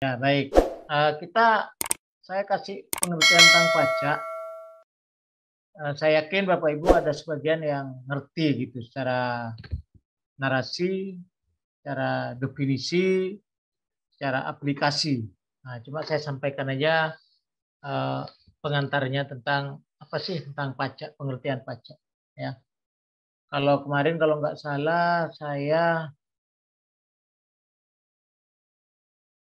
Ya baik, uh, kita saya kasih pengertian tentang pajak. Uh, saya yakin Bapak Ibu ada sebagian yang ngerti gitu secara narasi, secara definisi, secara aplikasi. Nah, cuma saya sampaikan aja uh, pengantarnya tentang apa sih tentang pajak, pengertian pajak. Ya, kalau kemarin kalau nggak salah saya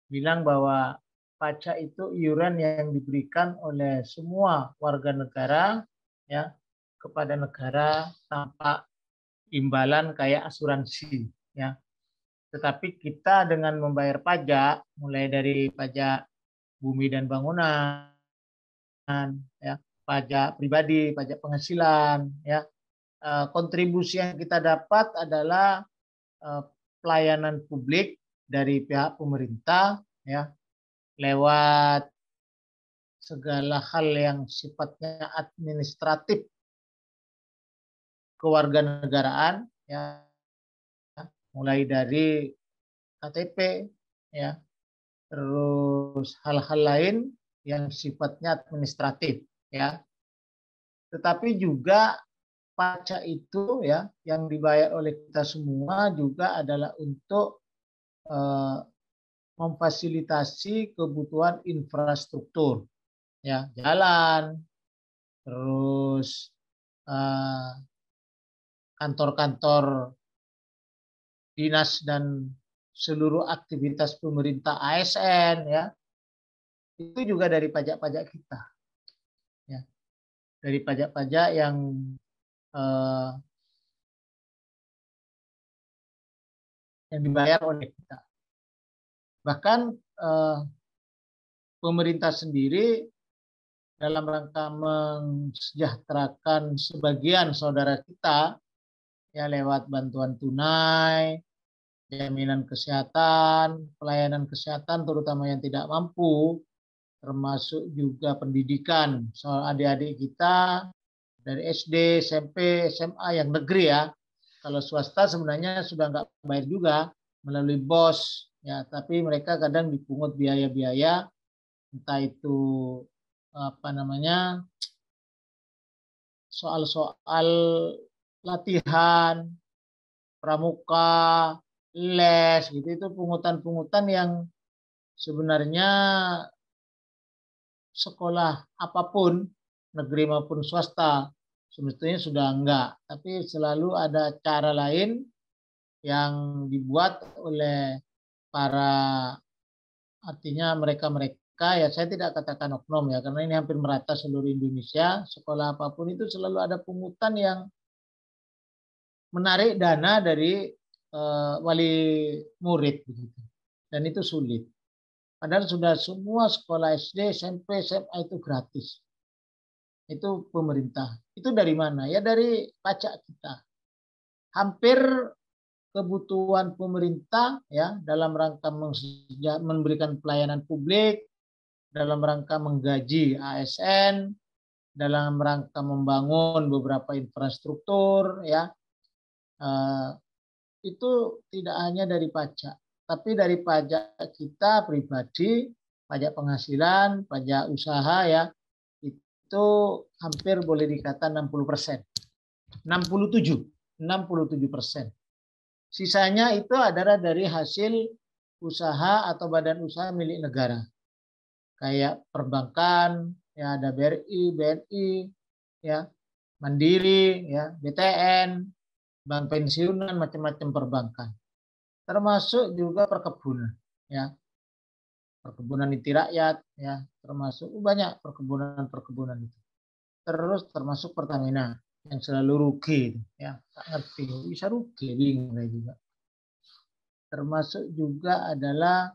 bilang bahwa pajak itu iuran yang diberikan oleh semua warga negara ya kepada negara tanpa imbalan kayak asuransi ya. Tetapi kita dengan membayar pajak mulai dari pajak bumi dan bangunan ya, pajak pribadi, pajak penghasilan ya. Eh, kontribusi yang kita dapat adalah eh, pelayanan publik dari pihak pemerintah ya lewat segala hal yang sifatnya administratif kewarganegaraan ya mulai dari KTP ya terus hal-hal lain yang sifatnya administratif ya tetapi juga pajak itu ya yang dibayar oleh kita semua juga adalah untuk eh, memfasilitasi kebutuhan infrastruktur ya jalan terus eh, kantor-kantor uh, dinas dan seluruh aktivitas pemerintah ASN ya itu juga dari pajak-pajak kita ya dari pajak-pajak yang uh, yang dibayar oleh kita Bahkan eh, pemerintah sendiri dalam rangka mensejahterakan sebagian saudara kita ya lewat bantuan tunai, jaminan kesehatan, pelayanan kesehatan terutama yang tidak mampu, termasuk juga pendidikan soal adik-adik kita dari SD, SMP, SMA yang negeri ya. Kalau swasta sebenarnya sudah nggak bayar juga melalui BOS ya tapi mereka kadang dipungut biaya-biaya entah itu apa namanya soal-soal latihan pramuka les gitu itu pungutan-pungutan yang sebenarnya sekolah apapun negeri maupun swasta sebetulnya sudah enggak tapi selalu ada cara lain yang dibuat oleh para artinya mereka-mereka ya saya tidak katakan oknum ya karena ini hampir merata seluruh Indonesia sekolah apapun itu selalu ada pungutan yang menarik dana dari uh, wali murid begitu dan itu sulit padahal sudah semua sekolah SD SMP SMA itu gratis itu pemerintah itu dari mana ya dari pajak kita hampir kebutuhan pemerintah ya dalam rangka memberikan pelayanan publik dalam rangka menggaji ASN dalam rangka membangun beberapa infrastruktur ya eh, itu tidak hanya dari pajak tapi dari pajak kita pribadi pajak penghasilan pajak usaha ya itu hampir boleh dikata 60 persen 67 67 persen Sisanya itu adalah dari hasil usaha atau badan usaha milik negara. Kayak perbankan, ya ada BRI, BNI, ya Mandiri, ya BTN, bank pensiunan, macam-macam perbankan. Termasuk juga perkebunan, ya. Perkebunan inti rakyat, ya, termasuk banyak perkebunan-perkebunan itu. Terus termasuk Pertamina yang selalu rugi ya nggak ngerti bisa rugi bingung saya juga termasuk juga adalah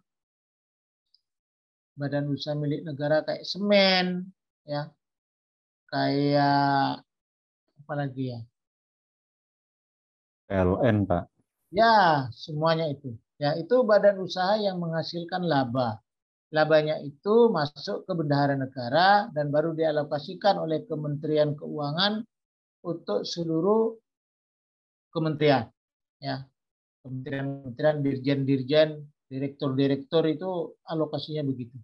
badan usaha milik negara kayak semen ya kayak apa lagi ya PLN pak ya semuanya itu ya itu badan usaha yang menghasilkan laba labanya itu masuk ke bendahara negara dan baru dialokasikan oleh Kementerian Keuangan untuk seluruh kementerian ya kementerian-kementerian dirjen-dirjen direktur-direktur itu alokasinya begitu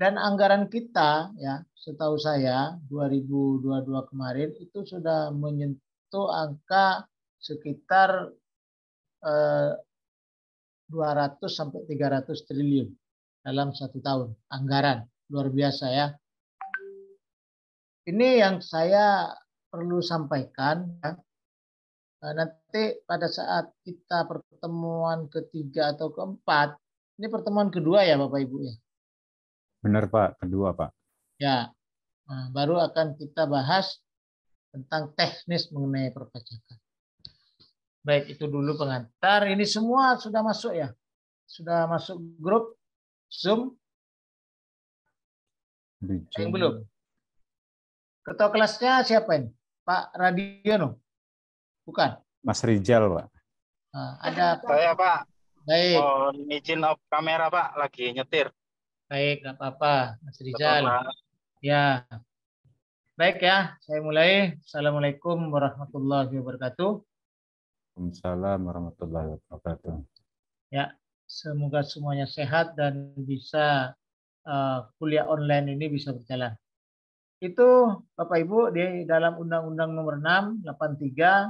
dan anggaran kita ya setahu saya 2022 kemarin itu sudah menyentuh angka sekitar eh, 200 sampai 300 triliun dalam satu tahun anggaran luar biasa ya ini yang saya perlu sampaikan ya. Nah, nanti pada saat kita pertemuan ketiga atau keempat ini pertemuan kedua ya Bapak Ibu ya benar Pak kedua Pak ya nah, baru akan kita bahas tentang teknis mengenai perpajakan baik itu dulu pengantar ini semua sudah masuk ya sudah masuk grup Zoom yang belum Ketua kelasnya siapa ini? Pak Radiono? Bukan. Mas Rijal, Pak. Nah, ada Saya, Pak. Baik. Mohon izin off kamera, Pak. Lagi nyetir. Baik, nggak apa-apa, Mas Rijal. Apa -apa. Ya. Baik ya, saya mulai. Assalamualaikum warahmatullahi wabarakatuh. Waalaikumsalam warahmatullahi wabarakatuh. Ya, semoga semuanya sehat dan bisa uh, kuliah online ini bisa berjalan itu Bapak Ibu di dalam Undang-Undang Nomor 6 83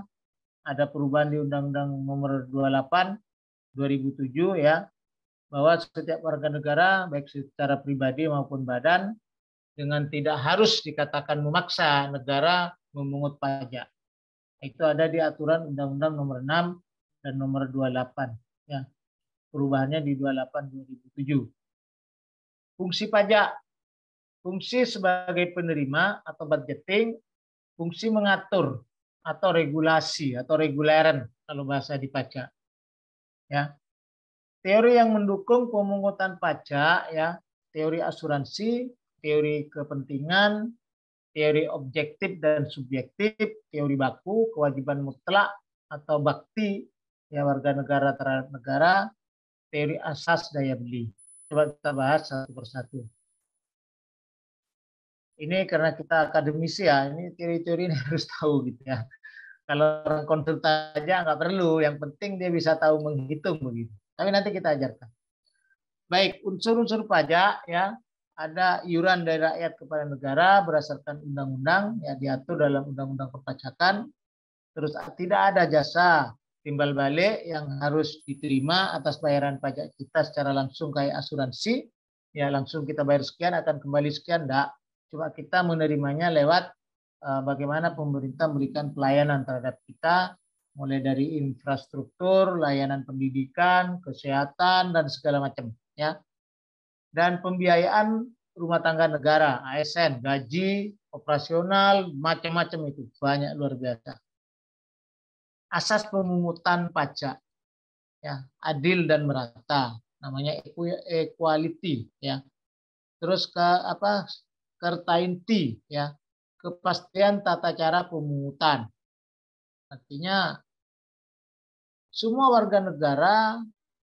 ada perubahan di Undang-Undang Nomor 28 2007 ya bahwa setiap warga negara baik secara pribadi maupun badan dengan tidak harus dikatakan memaksa negara memungut pajak. Itu ada di aturan Undang-Undang Nomor 6 dan Nomor 28 ya. Perubahannya di 28 2007. Fungsi pajak Fungsi sebagai penerima atau budgeting, fungsi mengatur atau regulasi atau reguleran kalau bahasa di pajak. Ya. Teori yang mendukung pemungutan pajak ya, teori asuransi, teori kepentingan, teori objektif dan subjektif, teori baku, kewajiban mutlak atau bakti ya warga negara terhadap negara, teori asas daya beli. Coba kita bahas satu persatu ini karena kita akademisi ya, ini teori-teori ini harus tahu gitu ya. Kalau orang konsultan aja nggak perlu, yang penting dia bisa tahu menghitung begitu. Tapi nanti kita ajarkan. Baik, unsur-unsur pajak ya, ada iuran dari rakyat kepada negara berdasarkan undang-undang ya diatur dalam undang-undang perpajakan. Terus tidak ada jasa timbal balik yang harus diterima atas bayaran pajak kita secara langsung kayak asuransi. Ya langsung kita bayar sekian akan kembali sekian enggak. Coba kita menerimanya lewat eh, bagaimana pemerintah memberikan pelayanan terhadap kita, mulai dari infrastruktur, layanan pendidikan, kesehatan, dan segala macam. ya. Dan pembiayaan rumah tangga negara, ASN, gaji, operasional, macam-macam itu. Banyak luar biasa. Asas pemungutan pajak. ya Adil dan merata. Namanya equality. ya Terus ke apa Kertain t, ya kepastian tata cara pemungutan artinya semua warga negara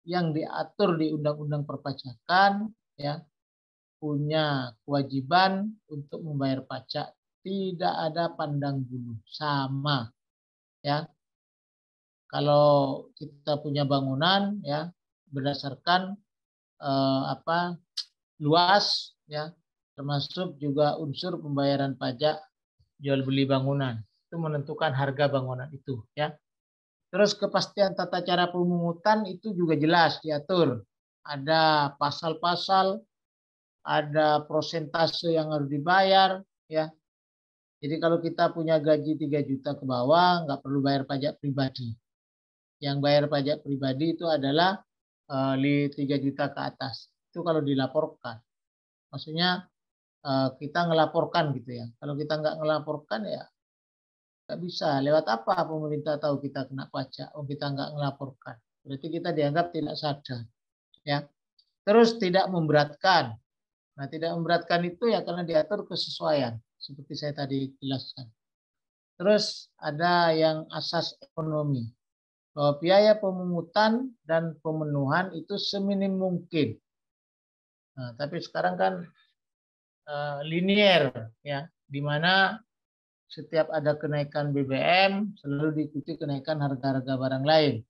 yang diatur di undang-undang perpajakan ya punya kewajiban untuk membayar pajak tidak ada pandang bulu sama ya kalau kita punya bangunan ya berdasarkan eh, apa luas ya termasuk juga unsur pembayaran pajak jual beli bangunan. Itu menentukan harga bangunan itu ya. Terus kepastian tata cara pemungutan itu juga jelas diatur. Ada pasal-pasal, ada prosentase yang harus dibayar ya. Jadi kalau kita punya gaji 3 juta ke bawah nggak perlu bayar pajak pribadi. Yang bayar pajak pribadi itu adalah uh, eh, 3 juta ke atas. Itu kalau dilaporkan. Maksudnya Eh, kita ngelaporkan gitu ya. Kalau kita nggak ngelaporkan ya nggak bisa. Lewat apa pemerintah tahu kita kena pajak? Oh kita nggak ngelaporkan. Berarti kita dianggap tidak sadar. Ya. Terus tidak memberatkan. Nah tidak memberatkan itu ya karena diatur kesesuaian seperti saya tadi jelaskan. Terus ada yang asas ekonomi bahwa biaya pemungutan dan pemenuhan itu seminim mungkin. Nah, tapi sekarang kan Eh, linear linier ya di mana setiap ada kenaikan BBM selalu diikuti kenaikan harga-harga barang lain.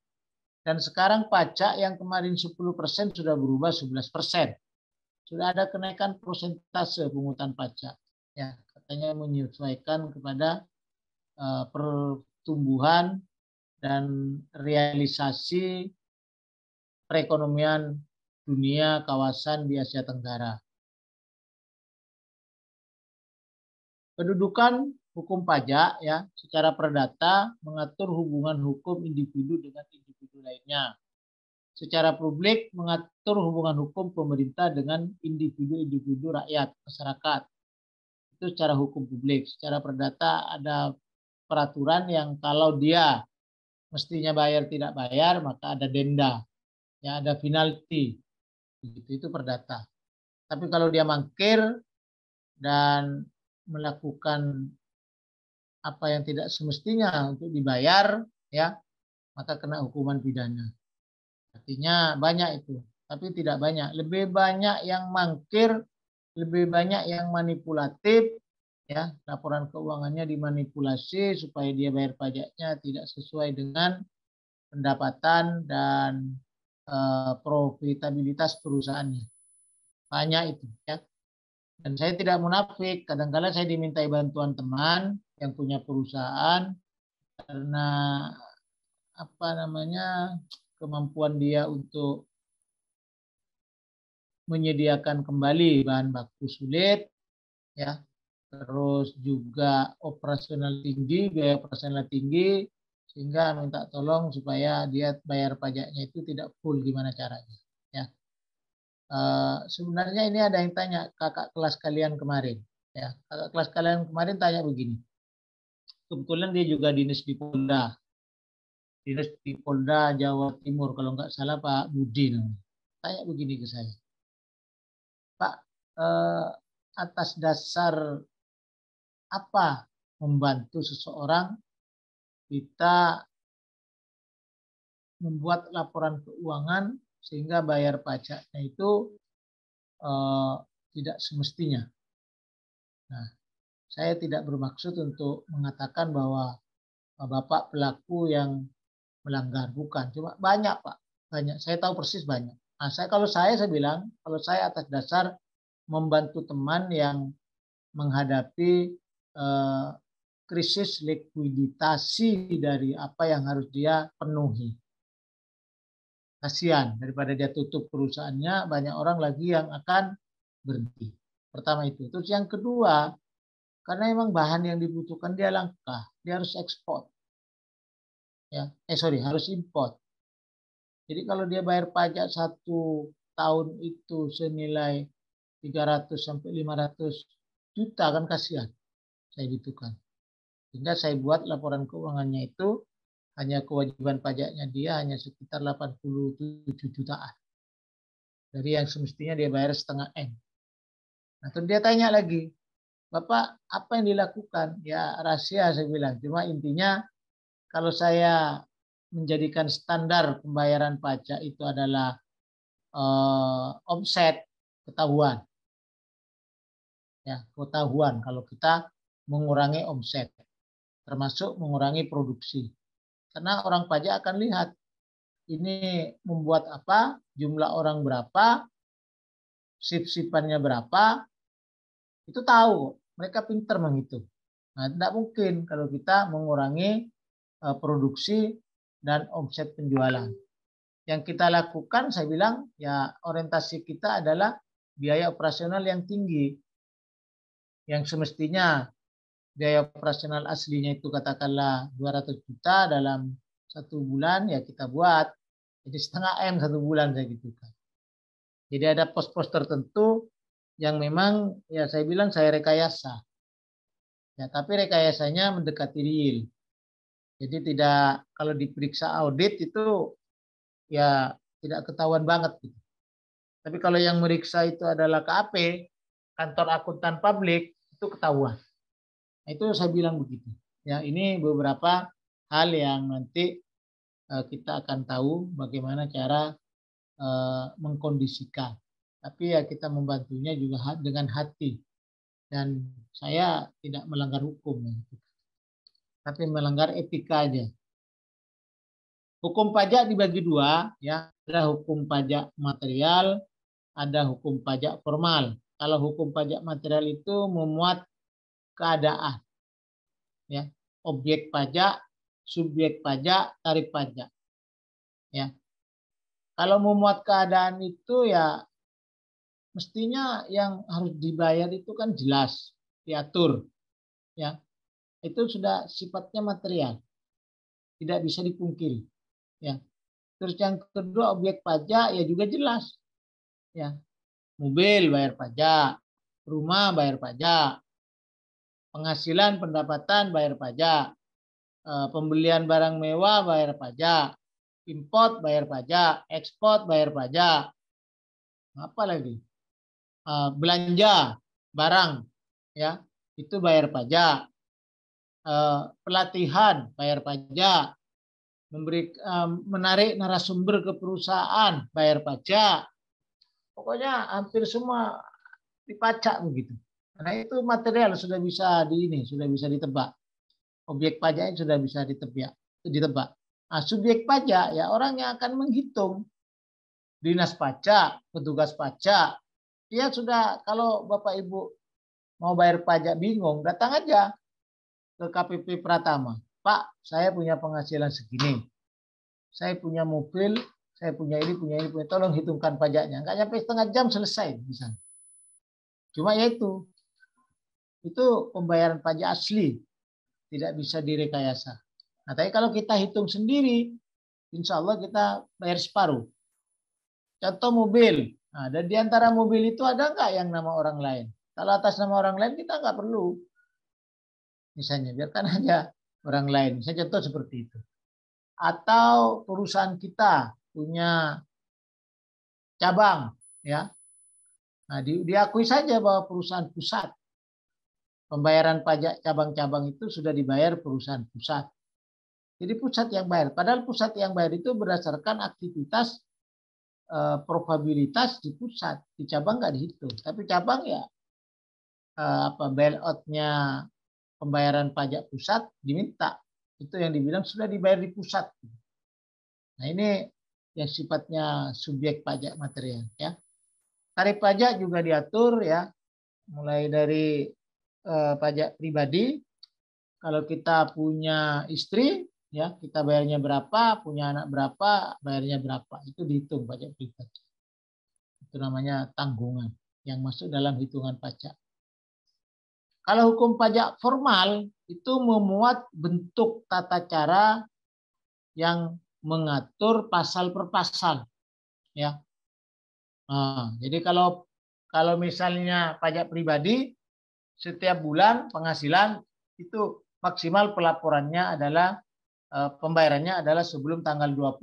Dan sekarang pajak yang kemarin 10% sudah berubah 11%. Sudah ada kenaikan persentase pungutan pajak. Ya, katanya menyesuaikan kepada eh, pertumbuhan dan realisasi perekonomian dunia kawasan di Asia Tenggara. Kedudukan hukum pajak ya secara perdata mengatur hubungan hukum individu dengan individu lainnya. Secara publik mengatur hubungan hukum pemerintah dengan individu-individu rakyat, masyarakat. Itu secara hukum publik. Secara perdata ada peraturan yang kalau dia mestinya bayar tidak bayar maka ada denda. Ya, ada penalti. Itu itu perdata. Tapi kalau dia mangkir dan melakukan apa yang tidak semestinya untuk dibayar ya maka kena hukuman pidana artinya banyak itu tapi tidak banyak lebih banyak yang mangkir lebih banyak yang manipulatif ya laporan keuangannya dimanipulasi supaya dia bayar pajaknya tidak sesuai dengan pendapatan dan uh, profitabilitas perusahaannya banyak itu ya dan saya tidak munafik, kadang kadang saya diminta bantuan teman yang punya perusahaan karena apa namanya kemampuan dia untuk menyediakan kembali bahan baku sulit ya terus juga operasional tinggi biaya operasional tinggi sehingga minta tolong supaya dia bayar pajaknya itu tidak full gimana caranya Eh, sebenarnya ini ada yang tanya kakak kelas kalian kemarin. Ya, kakak kelas kalian kemarin tanya begini. Kebetulan dia juga dinas di Polda. Dinas di Polda Jawa Timur kalau nggak salah Pak Budi namanya. Tanya begini ke saya. Pak, eh, atas dasar apa membantu seseorang kita membuat laporan keuangan sehingga bayar pajaknya itu eh, tidak semestinya. Nah, saya tidak bermaksud untuk mengatakan bahwa eh, bapak pelaku yang melanggar, bukan. Cuma banyak pak, banyak. Saya tahu persis banyak. Nah, saya kalau saya saya bilang kalau saya atas dasar membantu teman yang menghadapi eh, krisis likuiditasi dari apa yang harus dia penuhi kasihan daripada dia tutup perusahaannya banyak orang lagi yang akan berhenti pertama itu terus yang kedua karena emang bahan yang dibutuhkan dia langka dia harus ekspor ya eh sorry harus import jadi kalau dia bayar pajak satu tahun itu senilai 300 sampai 500 juta kan kasihan saya butuhkan gitu sehingga saya buat laporan keuangannya itu hanya kewajiban pajaknya dia hanya sekitar 87 jutaan. Dari yang semestinya dia bayar setengah M. Nah, terus dia tanya lagi, Bapak, apa yang dilakukan? Ya, rahasia saya bilang. Cuma intinya, kalau saya menjadikan standar pembayaran pajak itu adalah eh, omset ketahuan. Ya, ketahuan kalau kita mengurangi omset, termasuk mengurangi produksi karena orang pajak akan lihat ini membuat apa, jumlah orang berapa, sip-sipannya berapa, itu tahu. Mereka pinter menghitung. Nah, tidak mungkin kalau kita mengurangi e, produksi dan omset penjualan. Yang kita lakukan, saya bilang, ya orientasi kita adalah biaya operasional yang tinggi. Yang semestinya biaya operasional aslinya itu katakanlah 200 juta dalam satu bulan ya kita buat jadi setengah m satu bulan saya gitu kan jadi ada pos-pos tertentu yang memang ya saya bilang saya rekayasa ya tapi rekayasanya mendekati real jadi tidak kalau diperiksa audit itu ya tidak ketahuan banget gitu. tapi kalau yang meriksa itu adalah KAP kantor akuntan publik itu ketahuan Nah, itu saya bilang begitu. Ya, ini beberapa hal yang nanti eh, kita akan tahu bagaimana cara eh, mengkondisikan. Tapi ya kita membantunya juga dengan hati. Dan saya tidak melanggar hukum, ya. tapi melanggar etika aja. Hukum pajak dibagi dua, ya ada hukum pajak material, ada hukum pajak formal. Kalau hukum pajak material itu memuat keadaan. Ya, objek pajak, subjek pajak, tarif pajak. Ya. Kalau memuat keadaan itu ya mestinya yang harus dibayar itu kan jelas, diatur. Ya. Itu sudah sifatnya material. Tidak bisa dipungkiri. Ya. Terus yang kedua objek pajak ya juga jelas. Ya. Mobil bayar pajak, rumah bayar pajak, penghasilan, pendapatan, bayar pajak. Eh, pembelian barang mewah, bayar pajak. Import, bayar pajak. Ekspor, bayar pajak. Apa lagi? Eh, belanja, barang. ya Itu bayar pajak. Eh, pelatihan, bayar pajak. Memberi, menarik narasumber ke perusahaan, bayar pajak. Pokoknya hampir semua dipajak begitu. Karena itu material sudah bisa di ini, sudah bisa ditebak. Objek pajaknya sudah bisa ditebak. ditebak. Nah, subjek pajak ya orang yang akan menghitung dinas pajak, petugas pajak. Dia sudah kalau Bapak Ibu mau bayar pajak bingung, datang aja ke KPP Pratama. Pak, saya punya penghasilan segini. Saya punya mobil, saya punya ini, punya ini, punya tolong hitungkan pajaknya. Enggak sampai setengah jam selesai misalnya. Cuma ya itu, itu pembayaran pajak asli tidak bisa direkayasa. Nah, tapi kalau kita hitung sendiri, insya Allah kita bayar separuh. Contoh mobil, nah, dan di antara mobil itu ada nggak yang nama orang lain? Kalau atas nama orang lain kita nggak perlu, misalnya biarkan aja orang lain. Saya contoh seperti itu. Atau perusahaan kita punya cabang, ya. Nah, diakui saja bahwa perusahaan pusat Pembayaran pajak cabang-cabang itu sudah dibayar perusahaan pusat. Jadi pusat yang bayar. Padahal pusat yang bayar itu berdasarkan aktivitas eh, probabilitas di pusat. Di cabang nggak dihitung. Tapi cabang ya eh, apa bailoutnya pembayaran pajak pusat diminta. Itu yang dibilang sudah dibayar di pusat. Nah ini yang sifatnya subjek pajak material ya. Tarif pajak juga diatur ya mulai dari Eh, pajak pribadi. Kalau kita punya istri, ya kita bayarnya berapa, punya anak berapa, bayarnya berapa. Itu dihitung pajak pribadi. Itu namanya tanggungan yang masuk dalam hitungan pajak. Kalau hukum pajak formal itu memuat bentuk tata cara yang mengatur pasal per pasal, ya. Nah, jadi kalau kalau misalnya pajak pribadi setiap bulan penghasilan itu maksimal pelaporannya adalah eh, pembayarannya adalah sebelum tanggal 20.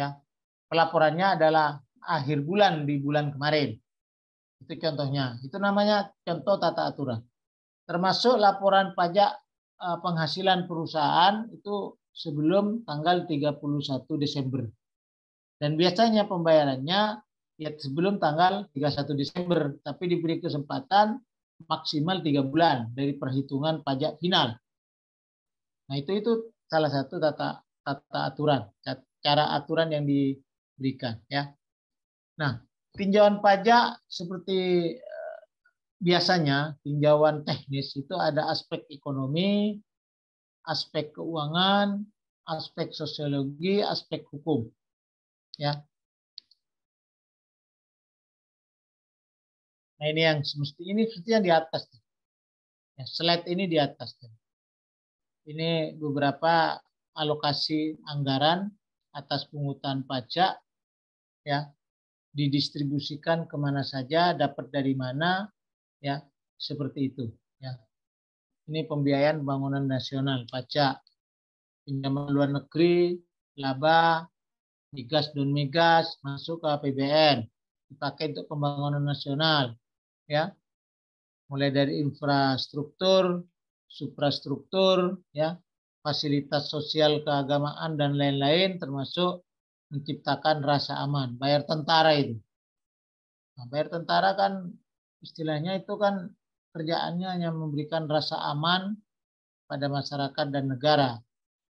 Ya. Pelaporannya adalah akhir bulan di bulan kemarin. Itu contohnya. Itu namanya contoh tata aturan. Termasuk laporan pajak eh, penghasilan perusahaan itu sebelum tanggal 31 Desember. Dan biasanya pembayarannya ya sebelum tanggal 31 Desember, tapi diberi kesempatan maksimal tiga bulan dari perhitungan pajak final. Nah itu itu salah satu tata tata aturan, cara aturan yang diberikan ya. Nah tinjauan pajak seperti eh, biasanya tinjauan teknis itu ada aspek ekonomi, aspek keuangan, aspek sosiologi, aspek hukum. Ya. Nah ini yang semesti ini seperti yang di atas. Ya, slide ini di atas. Ini beberapa alokasi anggaran atas pungutan pajak ya didistribusikan kemana saja dapat dari mana ya seperti itu ya ini pembiayaan bangunan nasional pajak pinjaman luar negeri laba migas dan migas masuk ke APBN dipakai untuk pembangunan nasional ya mulai dari infrastruktur, suprastruktur, ya, fasilitas sosial keagamaan dan lain-lain termasuk menciptakan rasa aman. Bayar tentara itu. Nah, bayar tentara kan istilahnya itu kan kerjaannya hanya memberikan rasa aman pada masyarakat dan negara.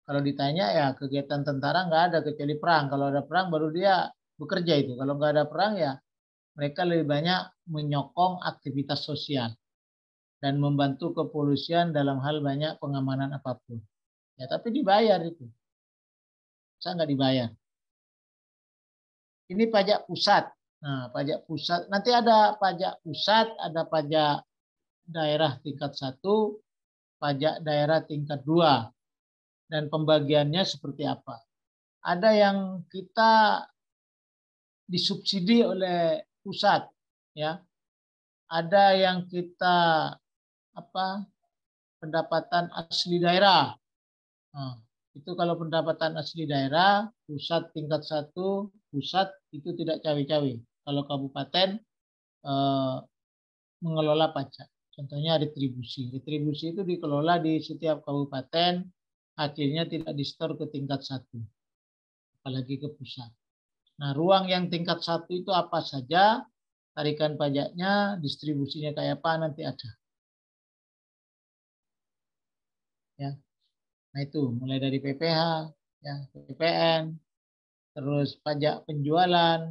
Kalau ditanya ya kegiatan tentara nggak ada kecuali perang. Kalau ada perang baru dia bekerja itu. Kalau nggak ada perang ya mereka lebih banyak menyokong aktivitas sosial dan membantu kepolisian dalam hal banyak pengamanan apapun. Ya, tapi dibayar itu. Saya nggak dibayar. Ini pajak pusat. Nah, pajak pusat. Nanti ada pajak pusat, ada pajak daerah tingkat satu, pajak daerah tingkat dua, dan pembagiannya seperti apa. Ada yang kita disubsidi oleh pusat, ya ada yang kita apa pendapatan asli daerah nah, itu kalau pendapatan asli daerah pusat tingkat satu pusat itu tidak cawe-cawe kalau kabupaten eh, mengelola pajak contohnya retribusi retribusi itu dikelola di setiap kabupaten akhirnya tidak di store ke tingkat satu apalagi ke pusat nah ruang yang tingkat satu itu apa saja tarikan pajaknya, distribusinya kayak apa nanti ada. Ya. Nah itu mulai dari PPH, ya, PPN, terus pajak penjualan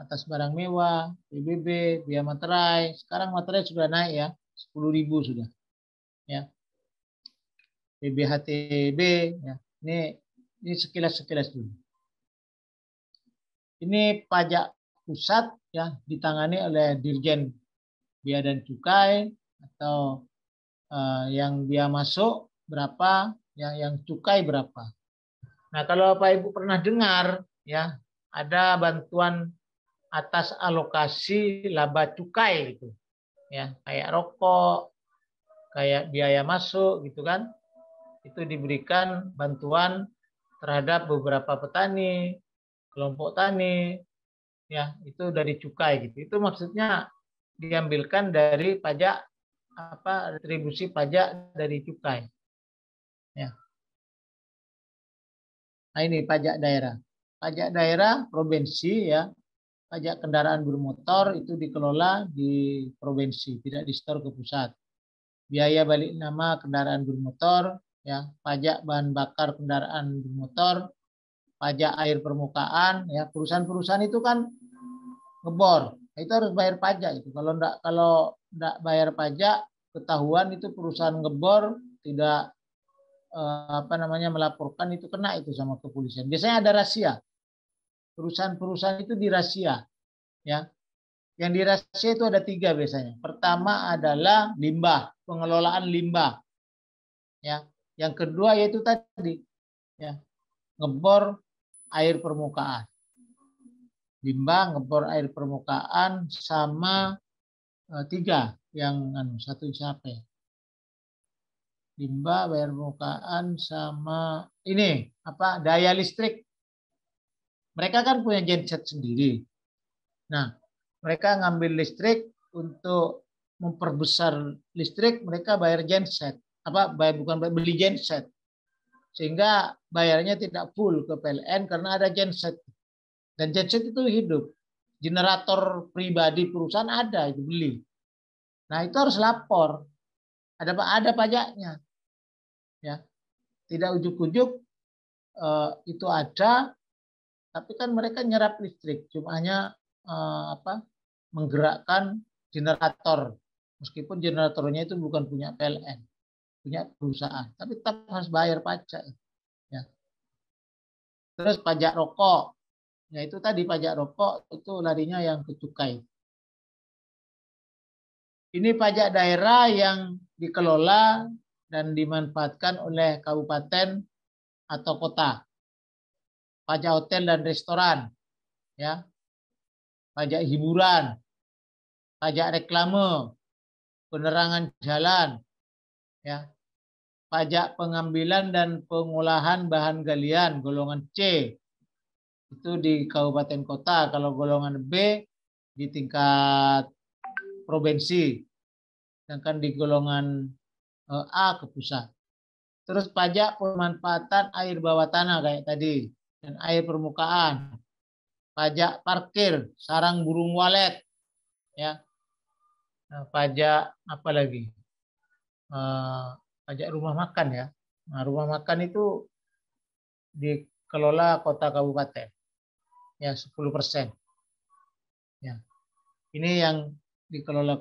atas barang mewah, PBB, biaya materai. Sekarang materai sudah naik ya, 10.000 sudah. Ya. PBHTB ya. Ini ini sekilas-sekilas dulu. Ini pajak pusat ya ditangani oleh Dirjen Bea dan Cukai atau uh, yang dia masuk berapa, yang yang cukai berapa. Nah, kalau Pak Ibu pernah dengar ya, ada bantuan atas alokasi laba cukai gitu. Ya, kayak rokok, kayak biaya masuk gitu kan. Itu diberikan bantuan terhadap beberapa petani, kelompok tani ya itu dari cukai gitu itu maksudnya diambilkan dari pajak apa retribusi pajak dari cukai ya nah ini pajak daerah pajak daerah provinsi ya pajak kendaraan bermotor itu dikelola di provinsi tidak di store ke pusat biaya balik nama kendaraan bermotor ya pajak bahan bakar kendaraan bermotor pajak air permukaan ya perusahaan-perusahaan itu kan ngebor itu harus bayar pajak itu kalau ndak kalau ndak bayar pajak ketahuan itu perusahaan ngebor tidak eh, apa namanya melaporkan itu kena itu sama kepolisian biasanya ada rahasia perusahaan-perusahaan itu dirahasia ya yang dirahasia itu ada tiga biasanya pertama adalah limbah pengelolaan limbah ya yang kedua yaitu tadi ya ngebor air permukaan. Limbah ngebor air permukaan sama e, tiga yang anu, satu siapa? Limbah air permukaan sama ini apa daya listrik. Mereka kan punya genset sendiri. Nah, mereka ngambil listrik untuk memperbesar listrik, mereka bayar genset. Apa bayar bukan bayar, beli genset sehingga bayarnya tidak full ke PLN karena ada genset. Dan genset itu hidup. Generator pribadi perusahaan ada itu beli. Nah, itu harus lapor. Ada ada pajaknya. Ya. Tidak ujuk-ujuk eh, itu ada tapi kan mereka nyerap listrik, cuma hanya eh, apa? menggerakkan generator. Meskipun generatornya itu bukan punya PLN punya perusahaan, tapi tetap harus bayar pajak. Ya. Terus pajak rokok, ya itu tadi pajak rokok itu larinya yang ke cukai. Ini pajak daerah yang dikelola dan dimanfaatkan oleh kabupaten atau kota. Pajak hotel dan restoran, ya. Pajak hiburan, pajak reklame, penerangan jalan, ya pajak pengambilan dan pengolahan bahan galian golongan C itu di kabupaten kota kalau golongan B di tingkat provinsi sedangkan di golongan eh, A ke pusat terus pajak pemanfaatan air bawah tanah kayak tadi dan air permukaan pajak parkir sarang burung walet ya nah, pajak apa lagi Pajak eh, ajak rumah makan ya. Nah, rumah makan itu dikelola kota kabupaten. Ya, 10 persen. Ya. Ini yang dikelola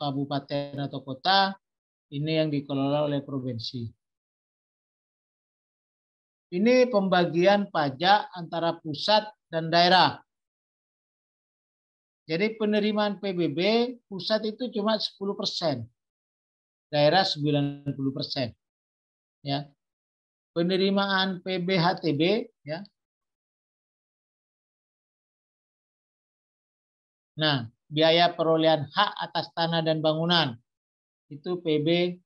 kabupaten atau kota, ini yang dikelola oleh provinsi. Ini pembagian pajak antara pusat dan daerah. Jadi penerimaan PBB pusat itu cuma 10 persen daerah 90 persen. Ya. Penerimaan PBHTB ya. Nah, biaya perolehan hak atas tanah dan bangunan itu PBHTB.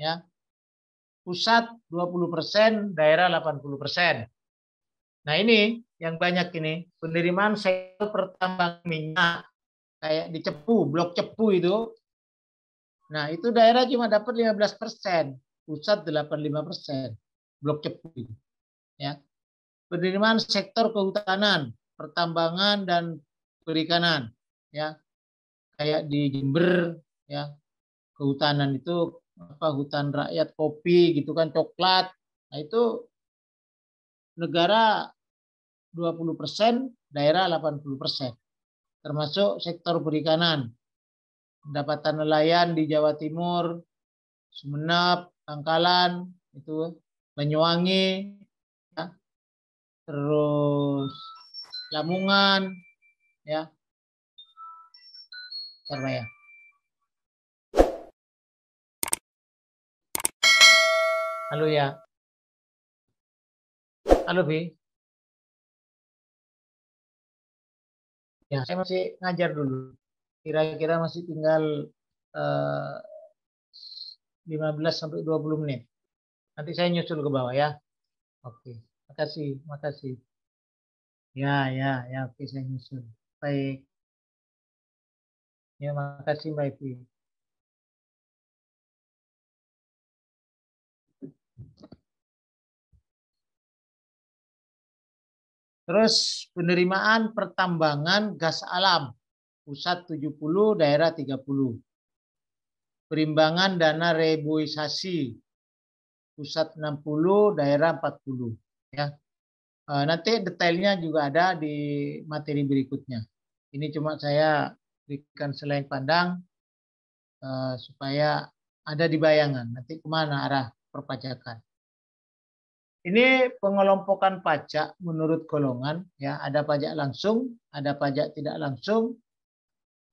Ya. Pusat 20%, daerah 80%. Nah, ini yang banyak ini penerimaan sektor pertambangan minyak kayak di Cepu, blok Cepu itu. Nah, itu daerah cuma dapat 15 persen, pusat 85 persen, blok Cepu. Ya. Penerimaan sektor kehutanan, pertambangan dan perikanan, ya. Kayak di Jember, ya. Kehutanan itu apa hutan rakyat kopi gitu kan coklat. Nah, itu negara 20%, daerah 80%. Termasuk sektor perikanan. Pendapatan nelayan di Jawa Timur, sumenep tangkalan itu Banyuwangi, ya. terus Lamongan, ya. terima ya Halo ya. Halo Bi. ya saya masih ngajar dulu kira-kira masih tinggal uh, eh, 15 sampai 20 menit nanti saya nyusul ke bawah ya oke makasih makasih ya ya ya oke saya nyusul baik ya makasih mbak baik. Terus penerimaan pertambangan gas alam pusat 70, daerah 30. Perimbangan dana reboisasi pusat 60, daerah 40 ya. E, nanti detailnya juga ada di materi berikutnya. Ini cuma saya berikan selain pandang e, supaya ada di bayangan nanti kemana arah perpajakan. Ini pengelompokan pajak menurut golongan ya, ada pajak langsung, ada pajak tidak langsung.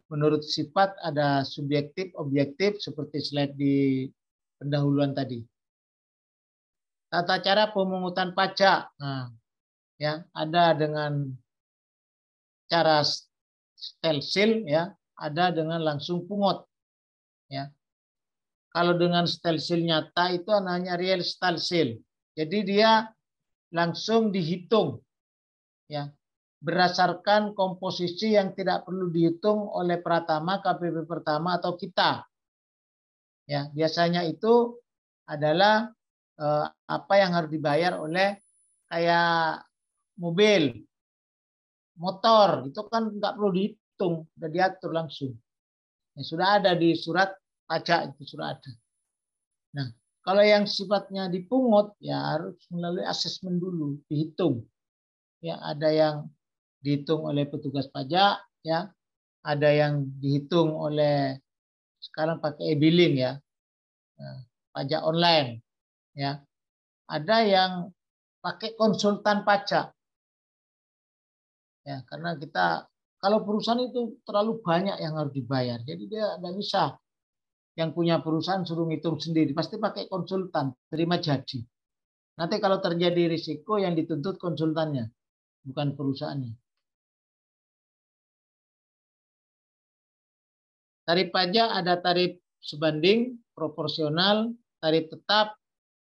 Menurut sifat ada subjektif, objektif seperti slide di pendahuluan tadi. Tata cara pemungutan pajak. Nah, ya, ada dengan cara stelsil ya, ada dengan langsung pungut. Ya. Kalau dengan stelsil nyata itu hanya real stelsil jadi dia langsung dihitung ya berdasarkan komposisi yang tidak perlu dihitung oleh Pratama, KPP pertama atau kita. Ya, biasanya itu adalah eh, apa yang harus dibayar oleh kayak mobil, motor, itu kan nggak perlu dihitung, sudah diatur langsung. Ya, sudah ada di surat pajak itu sudah ada. Nah, kalau yang sifatnya dipungut ya harus melalui asesmen dulu, dihitung. Ya, ada yang dihitung oleh petugas pajak ya, ada yang dihitung oleh sekarang pakai e-billing ya. Nah, pajak online ya. Ada yang pakai konsultan pajak. Ya, karena kita kalau perusahaan itu terlalu banyak yang harus dibayar. Jadi dia tidak bisa yang punya perusahaan suruh ngitung sendiri, pasti pakai konsultan, terima jadi. Nanti kalau terjadi risiko yang dituntut konsultannya, bukan perusahaannya. Tarif pajak ada tarif sebanding, proporsional, tarif tetap,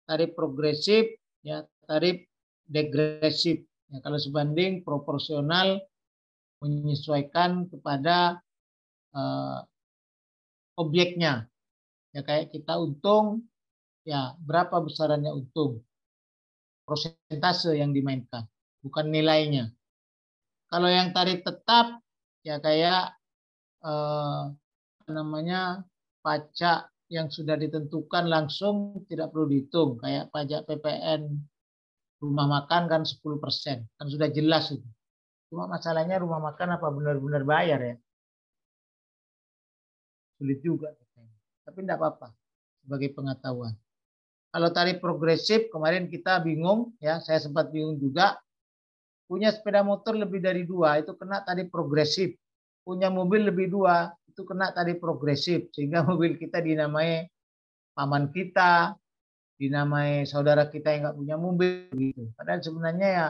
tarif progresif, ya, tarif degresif. Ya, kalau sebanding proporsional menyesuaikan kepada eh, objeknya. Ya kayak kita untung, ya berapa besarannya untung. Prosentase yang dimainkan, bukan nilainya. Kalau yang tarik tetap, ya kayak eh, namanya pajak yang sudah ditentukan langsung tidak perlu dihitung. Kayak pajak PPN rumah makan kan 10%. Kan sudah jelas itu. Cuma masalahnya rumah makan apa benar-benar bayar ya? sulit juga. Tapi tidak apa-apa sebagai pengetahuan. Kalau tarif progresif kemarin kita bingung ya, saya sempat bingung juga. Punya sepeda motor lebih dari dua itu kena tarif progresif. Punya mobil lebih dua itu kena tarif progresif sehingga mobil kita dinamai paman kita, dinamai saudara kita yang nggak punya mobil gitu. Padahal sebenarnya ya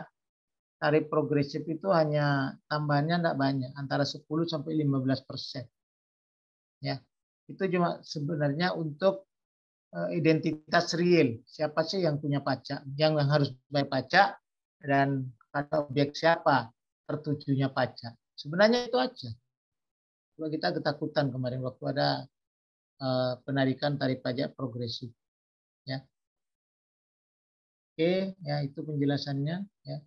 tarif progresif itu hanya tambahannya tidak banyak antara 10 sampai 15 persen. Ya, itu cuma sebenarnya untuk eh, identitas real. Siapa sih yang punya pajak? Yang harus bayar pajak dan kata objek siapa tertujunya pajak. Sebenarnya itu aja. Kalau kita ketakutan kemarin waktu ada eh, penarikan tarif pajak progresif. Ya. Oke, ya itu penjelasannya. Ya.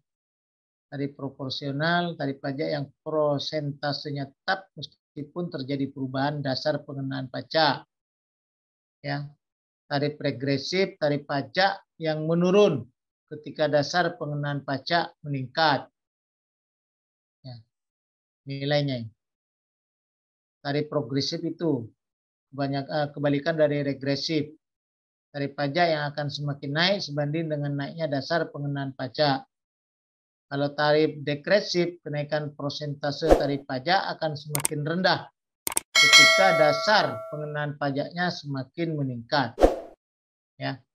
Tarif proporsional, tarif pajak yang prosentasenya tetap mesti meskipun terjadi perubahan dasar pengenaan pajak. Ya, tarif regresif, tarif pajak yang menurun ketika dasar pengenaan pajak meningkat. Ya, nilainya. Tarif progresif itu banyak eh, kebalikan dari regresif. Tarif pajak yang akan semakin naik sebanding dengan naiknya dasar pengenaan pajak. Kalau tarif dekresif kenaikan prosentase tarif pajak akan semakin rendah ketika dasar pengenaan pajaknya semakin meningkat. Ya,